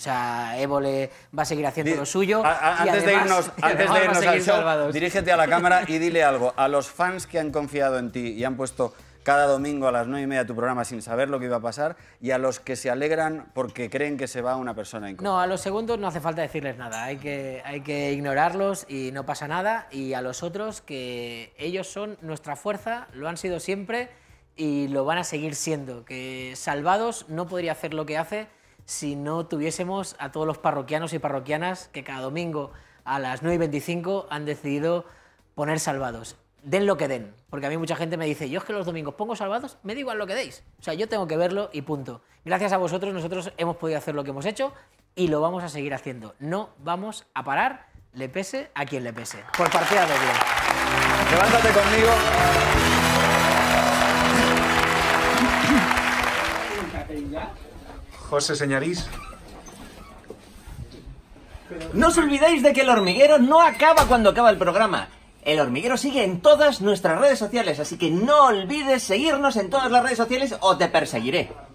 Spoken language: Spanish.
O sea, Évole va a seguir haciendo lo suyo. antes, de irnos, antes al show, dirígete a la cámara y dile algo. A los fans que han confiado en ti y han puesto cada domingo a las nueve y media tu programa sin saber lo que iba a pasar y a los que se alegran porque creen que se va una persona No, a los segundos no hace falta decirles nada, hay que, hay que ignorarlos y no pasa nada y a los otros que ellos son nuestra fuerza, lo han sido siempre y lo van a seguir siendo, que Salvados no podría hacer lo que hace si no tuviésemos a todos los parroquianos y parroquianas que cada domingo a las 9 y 25 han decidido poner salvados. Den lo que den, porque a mí mucha gente me dice, yo es que los domingos pongo salvados, me da igual lo que deis. O sea, yo tengo que verlo y punto. Gracias a vosotros nosotros hemos podido hacer lo que hemos hecho y lo vamos a seguir haciendo. No vamos a parar, le pese a quien le pese. Por partida de Dios. Levántate conmigo. José Señarís. No os olvidéis de que el hormiguero no acaba cuando acaba el programa. El hormiguero sigue en todas nuestras redes sociales, así que no olvides seguirnos en todas las redes sociales o te perseguiré.